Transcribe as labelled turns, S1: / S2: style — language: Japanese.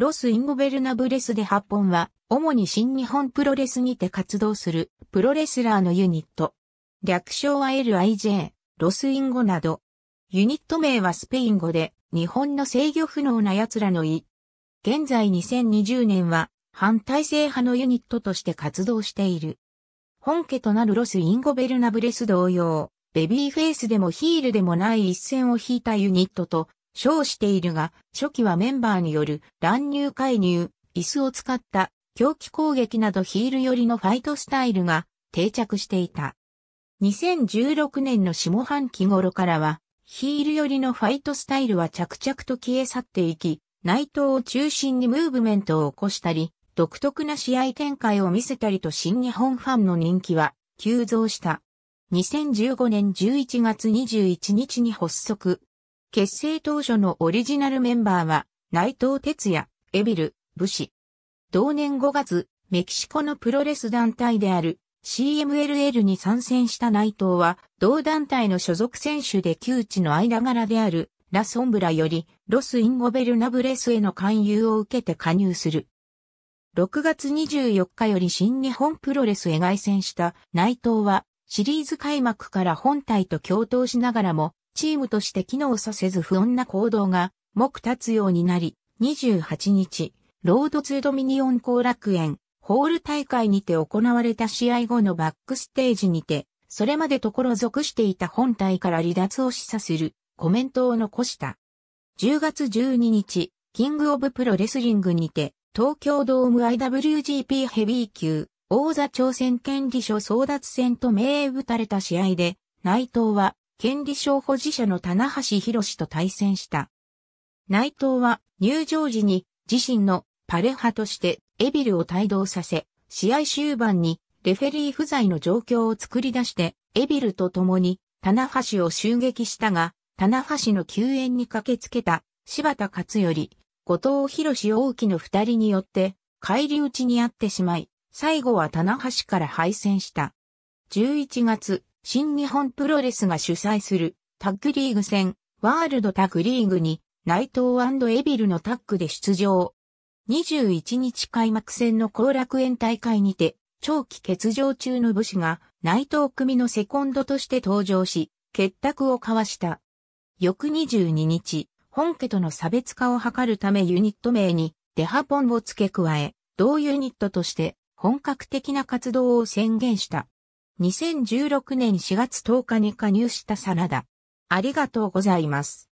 S1: ロス・インゴベルナブレス・で8本は、主に新日本プロレスにて活動する、プロレスラーのユニット。略称は LIJ、ロス・インゴなど。ユニット名はスペイン語で、日本の制御不能な奴らの意。現在2020年は、反体制派のユニットとして活動している。本家となるロス・インゴベルナブレス同様、ベビーフェイスでもヒールでもない一線を引いたユニットと称しているが、初期はメンバーによる乱入介入、椅子を使った狂気攻撃などヒール寄りのファイトスタイルが定着していた。2016年の下半期頃からは、ヒール寄りのファイトスタイルは着々と消え去っていき、内藤を中心にムーブメントを起こしたり、独特な試合展開を見せたりと新日本ファンの人気は急増した。2015年11月21日に発足、結成当初のオリジナルメンバーは、内藤哲也、エビル、武士。同年5月、メキシコのプロレス団体である CMLL に参戦した内藤は、同団体の所属選手で旧知の間柄であるラ・ソンブラよりロス・インゴベルナブレスへの勧誘を受けて加入する。6月24日より新日本プロレスへ凱旋した内藤は、シリーズ開幕から本体と共闘しながらも、チームとして機能させず不穏な行動が、目立つようになり、28日、ロードツードミニオン後楽園、ホール大会にて行われた試合後のバックステージにて、それまでところ属していた本体から離脱を示唆するコメントを残した。10月12日、キングオブプロレスリングにて、東京ドーム IWGP ヘビー級、王座挑戦権利書争奪戦と誉打たれた試合で、内藤は権利賞保持者の棚橋博と対戦した。内藤は入場時に自身のパレ派としてエビルを帯同させ、試合終盤にレフェリー不在の状況を作り出してエビルと共に棚橋を襲撃したが、棚橋の救援に駆けつけた柴田勝頼、後藤博大木の二人によって返り討ちにあってしまい、最後は棚橋から敗戦した。11月、新日本プロレスが主催するタッグリーグ戦ワールドタッグリーグに内藤エビルのタッグで出場。21日開幕戦の後楽園大会にて長期欠場中の武士が内藤組のセコンドとして登場し結託を交わした。翌22日、本家との差別化を図るためユニット名にデハポンを付け加え、同ユニットとして本格的な活動を宣言した。2016年4月10日に加入したサラダ。ありがとうございます。